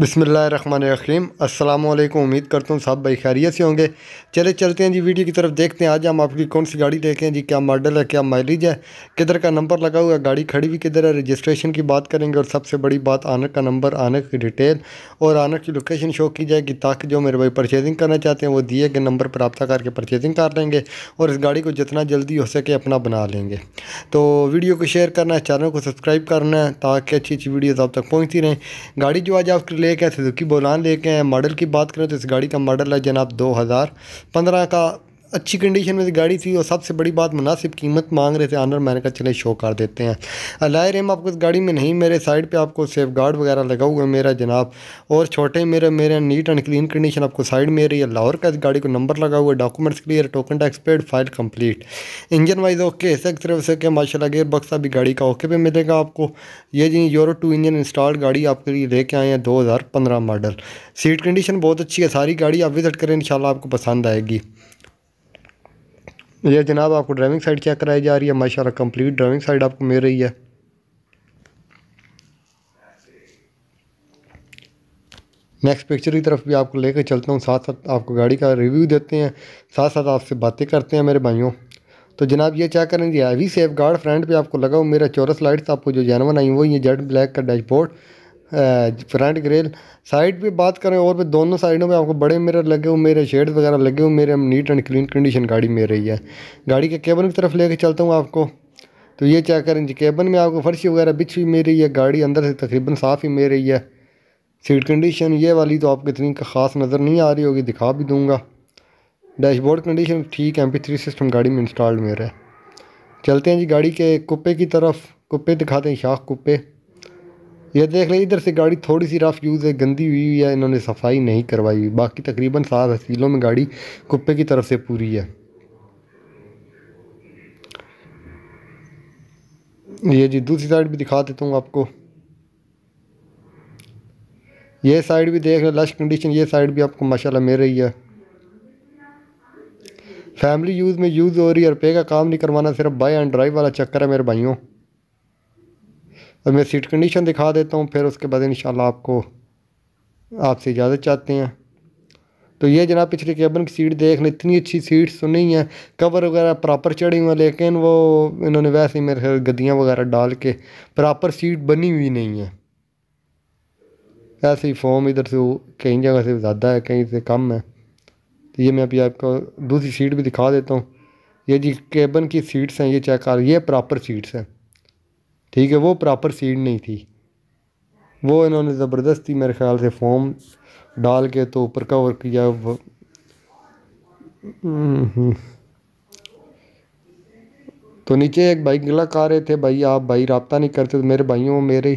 बसमीम अस्सलाम वालेकुम उम्मीद करता हूँ सब भाई खैरियत से होंगे चले चलते हैं जी वीडियो की तरफ देखते हैं आज हम आपकी कौन सी गाड़ी देखें जी क्या मॉडल है क्या माइलेज है किधर का नंबर लगा हुआ है गाड़ी खड़ी हुई किधर है रजिस्ट्रेशन की बात करेंगे और सबसे बड़ी बात आनक का नंबर आनक की डिटेल और आनक की लोकेशन शो की जाएगी ताकि जो मेरे भाई परचेजिंग करना चाहते हैं वो दिए गए नंबर पर रबा करके परचेजिंग कर लेंगे और इस गाड़ी को जितना जल्दी हो सके अपना बना लेंगे तो वीडियो को शेयर करना है चैनल को सब्सक्राइब करना है ताकि अच्छी अच्छी वीडियोज़ आप तक पहुँचती रहें गाड़ी जो आज आपकी लेक है सुजुकी तो बोलान लेक हैं मॉडल की बात करें तो इस गाड़ी का मॉडल है जनाब दो हज़ार पंद्रह का अच्छी कंडीशन में गाड़ी थी और सबसे बड़ी बात मुनासिब कीमत मांग रहे थे आनर मैंने कहा चले शो कर देते हैं लाए रेम आपको इस गाड़ी में नहीं मेरे साइड पे आपको सेफ गार्ड वगैरह लगा हुआ है मेरा जनाब और छोटे मेरे मेरे नीट एंड क्लीन कंडीशन आपको साइड में रही है लाहौर का इस गाड़ी को नंबर लगा हुआ है documents clear token tax paid file complete engine wise okay ऐसे सर्विस ओके माशाला गेयर बक्सा भी गाड़ी का ओके पे मिलेगा आपको ये जी यूरो टू इंजन इंस्टॉल्ड गाड़ी आपके लिए लेके आए हैं दो हज़ार पंद्रह मॉडल सीट कंडीशन बहुत अच्छी है सारी गाड़ी आप विज़िट करें इन आपको पसंद आएगी ये जनाब आपको ड्राइविंग साइड चेक कराई जा रही है माशाल्लाह कंप्लीट ड्राइविंग साइड आपको मिल रही है नेक्स्ट पिक्चर की तरफ भी आपको लेकर चलता हूँ साथ साथ आपको गाड़ी का रिव्यू देते हैं साथ साथ आपसे बातें करते हैं मेरे भाइयों तो जनाब ये चेक करें जी हैवी सेफ गार्ड फ्रंट पर आपको लगा हुआ मेरा चोरस लाइट्स आपको जो जानवर आई वो ये जेड ब्लैक का डैशबोर्ड फ्रंट ग्रिल साइड पे बात करें और पे दोनों साइडों पे आपको बड़े मिरर लगे हुए मेरे शेड वगैरह लगे हुए मेरे नीट एंड क्लीन कंडीशन गाड़ी मिल रही है गाड़ी के केबन की तरफ लेके चलता हूँ आपको तो ये चेक करें जी केबन में आपको फर्शी वगैरह बिछ भी मेरी है गाड़ी अंदर से तकरीबन साफ़ ही मिल रही है सीट कंडीशन ये वाली तो आपको इतनी खास नज़र नहीं आ रही होगी दिखा भी दूँगा डैशबोर्ड कंडीशन ठीक एम पी सिस्टम गाड़ी में इंस्टॉल्ड मेरा है चलते हैं जी गाड़ी के कुप्पे की तरफ कुप्पे दिखाते हैं शाख कुप्पे ये देख ले इधर से गाड़ी थोड़ी सी रफ़ यूज़ है गंदी हुई हुई है इन्होंने सफाई नहीं करवाई हुई बाकी तकरीबन सात हसीलों में गाड़ी कुप्पे की तरफ से पूरी है ये जी दूसरी साइड भी दिखा देता हूँ आपको ये साइड भी देख रहे लश कंडीशन ये साइड भी आपको माशाल्लाह मिल रही है फैमिली यूज़ में यूज़ हो रही है रुपये का काम नहीं करवाना सिर्फ बाय एंड ड्राइव वाला चक्कर है मेरे भाइयों और मैं सीट कंडीशन दिखा देता हूँ फिर उसके बाद इन आपको आपसे इजाज़त चाहते हैं तो ये जनाब पिछली केबन की सीट देख लें इतनी अच्छी सीट तो नहीं है कवर वगैरह प्रॉपर चढ़ी हुई है लेकिन वो इन्होंने वैसे ही मेरे ख्याल गद्दियाँ वगैरह डाल के प्रॉपर सीट बनी हुई नहीं है ऐसे ही फॉर्म इधर से कई जगह से ज़्यादा है कहीं से कम है तो ये मैं अभी आपको दूसरी सीट भी दिखा देता हूँ ये जी केबन की सीट्स हैं ये चेक कर ये प्रॉपर सीट्स हैं ठीक है वो प्रॉपर सीड नहीं थी वो इन्होंने ज़बरदस्ती मेरे ख्याल से फॉर्म डाल के तो ऊपर कवर किया तो नीचे एक भाई गला कर रहे थे भाई आप भाई रबता नहीं करते तो मेरे भाइयों मेरे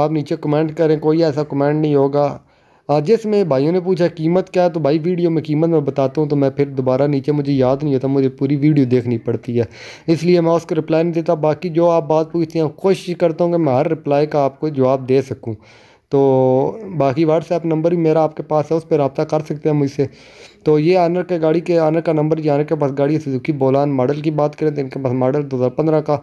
आप नीचे कमेंट करें कोई ऐसा कमेंट नहीं होगा जिसमें भाइयों ने पूछा कीमत क्या है तो भाई वीडियो में कीमत मैं बताता हूँ तो मैं फिर दोबारा नीचे मुझे याद नहीं होता तो मुझे पूरी वीडियो देखनी पड़ती है इसलिए मैं उसको रिप्लाई नहीं देता बाकी जो आप बात पूछती हैं कोशिश करता हूँ कि मैं हर रिप्लाई का आपको जवाब दे सकूँ तो बाकी व्हाट्सएप नंबर भी मेरा आपके पास है उस पर रबता कर सकते हैं मुझसे तो ये आनर के गाड़ी के आनर का नंबर ये आनर के पास गाड़ी है सुजुकी बोलान मॉडल की बात करें तो इनके पास मॉडल 2015 का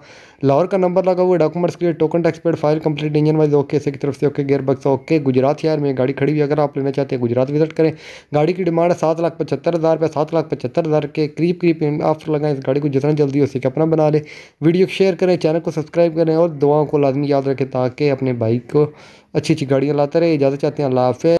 लाहौर का नंबर लगा हुआ डॉक्यूमेंट्स के लिए token tax paid file complete engine wise okay से की तरफ से okay gear box okay Gujarat शहर में गाड़ी खड़ी हुई अगर आप लेना चाहते हैं गुजरात विजिट करें गाड़ी की डिमांड सात लाख पचहत्तर हज़ार रुपये सात लाख पचहत्तर हज़ार के करीब करीब ऑफर लगाएं इस गाड़ी को जितना जल्दी हो सके अपना बना लें वीडियो शेयर करें चैनल को सब्सक्राइब करें और दुआओं को लाजमी याद रखें ताकि अपने भाई को अच्छी अच्छी गाड़ियाँ लाता रहे इजाज़त चाहते हैं अल्लाह हाफ़